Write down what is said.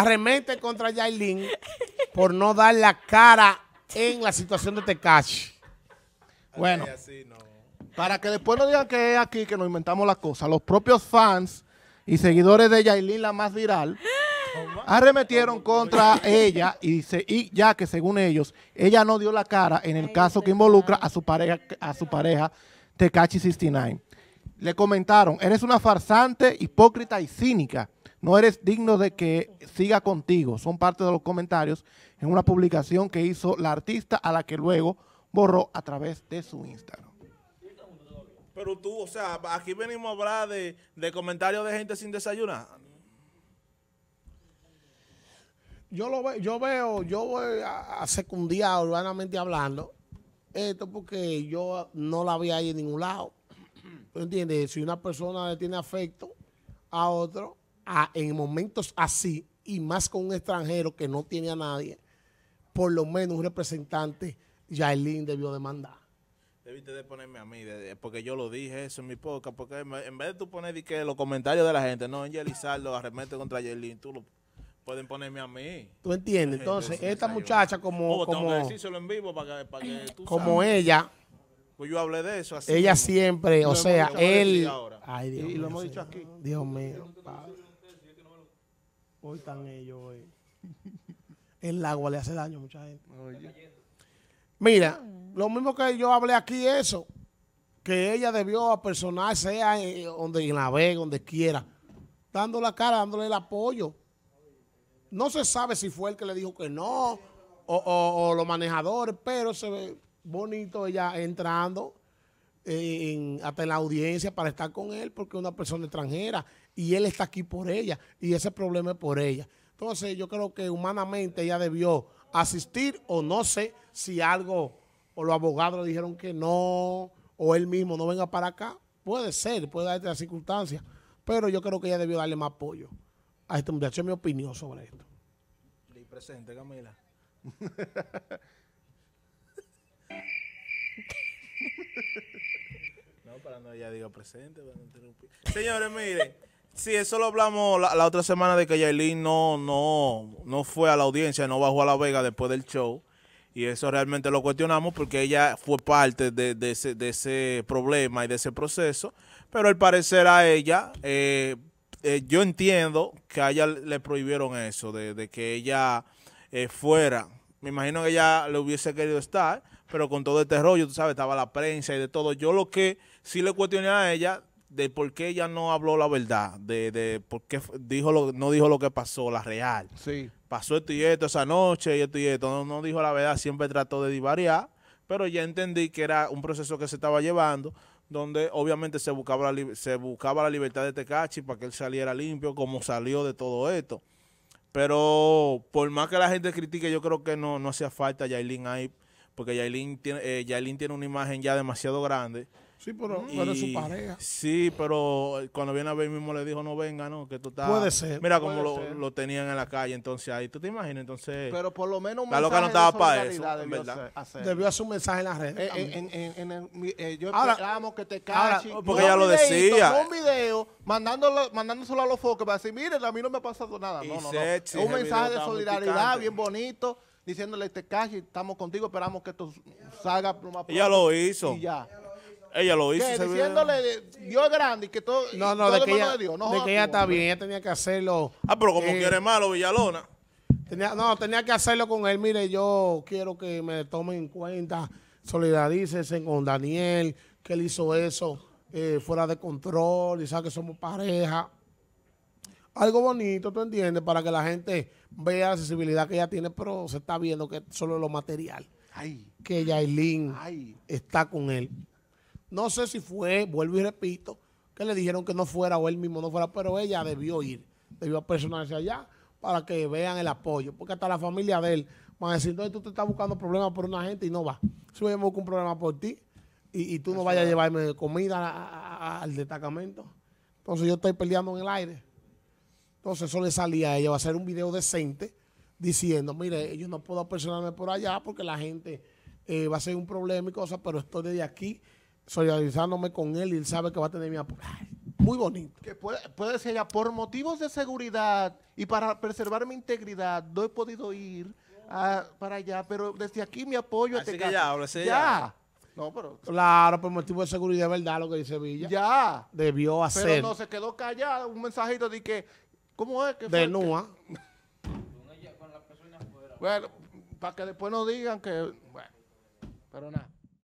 arremete contra Yailin por no dar la cara en la situación de Tekashi. Bueno, para que después no digan que es aquí que nos inventamos la cosa, los propios fans y seguidores de Yailin, la más viral, arremetieron contra ella y, y, ya que según ellos, ella no dio la cara en el caso que involucra a su pareja, a su pareja 69. Le comentaron, eres una farsante, hipócrita y cínica. No eres digno de que siga contigo. Son parte de los comentarios en una publicación que hizo la artista a la que luego borró a través de su Instagram. Pero tú, o sea, aquí venimos a hablar de, comentarios de gente sin desayunar. Yo lo veo, yo veo, yo voy a, urbanamente hablando esto porque yo no la vi ahí en ningún lado. ¿Entiendes? Si una persona le tiene afecto a otro, en momentos así, y más con un extranjero que no tiene a nadie, por lo menos un representante, Yailin debió demandar. Debiste de ponerme a mí, porque yo lo dije eso en mi poca, porque en vez de tú poner que los comentarios de la gente, no, en Yelizardo arremete contra Yailin, tú lo pueden ponerme a mí. ¿Tú entiendes? Entonces, esta muchacha como... Oh, como Como ella... Pues yo hablé de eso Ella siempre, o sea, él... Dios mío, Hoy están ellos El agua le hace daño a mucha gente. Mira, lo mismo que yo hablé aquí, eso, que ella debió a personal sea donde la ve, donde quiera, dando la cara, dándole el apoyo. No se sabe si fue el que le dijo que no, o, los manejadores, pero se ve bonito ella entrando hasta en la audiencia para estar con él, porque es una persona extranjera y él está aquí por ella y ese problema es por ella. Entonces yo creo que humanamente ella debió asistir o no sé si algo o los abogados le dijeron que no o él mismo no venga para acá. Puede ser, puede haber la circunstancias, pero yo creo que ella debió darle más apoyo a este muchacho. Es mi opinión sobre esto. presente, Camila. no, para no ya digo presente, para Señores, miren. Sí, eso lo hablamos la, otra semana de que Yailin no, no, no fue a la audiencia, no bajó a La Vega después del show. Y eso realmente lo cuestionamos porque ella fue parte de, ese, de ese, problema y de ese proceso. Pero al parecer a ella, eh, eh, yo entiendo que a ella le prohibieron eso, de, que ella eh, fuera. Me imagino que ella le hubiese querido estar, pero con todo este rollo, tú sabes, estaba la prensa y de todo. Yo lo que sí le cuestioné a ella de por qué ella no habló la verdad, de, de por qué dijo lo, no dijo lo que pasó, la real. Sí. Pasó esto y esto esa noche y esto y esto. No, dijo la verdad, siempre trató de divariar, pero ya entendí que era un proceso que se estaba llevando donde obviamente se buscaba la, se buscaba la libertad de Tecachi este para que él saliera limpio, como salió de todo esto. Pero por más que la gente critique, yo creo que no, no hacía falta Yailin ahí, porque Yailin tiene, eh, Yailin tiene una imagen ya demasiado grande Sí, pero, mm. su pareja. Sí, pero cuando viene a ver mismo le dijo no venga, ¿no? Que tú estás... Puede ser. Mira como lo, tenían en la calle, entonces ahí tú te imaginas, entonces... Pero por lo menos la loca no estaba para eso, debió verdad. Hacer. Debió hacer un mensaje en las redes. Eh, eh, yo ahora, que te cache porque lo decía. un video mandándolo, mandándoselo a los focos para decir, miren, a mí no me ha pasado nada. no, no, no. un mensaje de solidaridad bien bonito, diciéndole, te cache estamos contigo, esperamos que esto salga. ya lo hizo. Y ya. Ella lo hizo. diciéndole, Dios es grande y que todo. No, no, de, que ella, está bien, ella tenía que hacerlo. Ah, pero como eh, quiere malo, Villalona. Tenía, no, tenía que hacerlo con él. Mire, yo quiero que me tomen en cuenta, solidarícese con Daniel, que él hizo eso eh, fuera de control, y sabe que somos pareja. Algo bonito, ¿tú entiendes? Para que la gente vea la sensibilidad que ella tiene, pero se está viendo que solo lo material. Que Yailin está con él. No sé si fue, vuelvo y repito, que le dijeron que no fuera o él mismo no fuera, pero ella debió ir, debió personarse allá para que vean el apoyo, porque hasta la familia de él van a decir, no, tú te estás buscando problemas por una gente y no va. Si me busco un problema por ti y, tú no vayas a llevarme comida al destacamento, entonces yo estoy peleando en el aire. Entonces eso le salía a ella, va a hacer un video decente diciendo, mire, yo no puedo personarme por allá porque la gente eh, va a ser un problema y cosas, pero estoy desde aquí solidarizándome con él y él sabe que va a tener mi apoyo. Muy bonito. Que puede, puede ser ya, por motivos de seguridad y para preservar mi integridad, no he podido ir ah, para allá, pero desde aquí mi apoyo Así ya, No, pero... Claro, por motivos de seguridad, ¿verdad? Lo que dice Villa. Ya. Debió hacer. Pero no, se quedó callado un mensajito de que... ¿Cómo es que De bueno, para que después no digan que... Bueno, pero nada.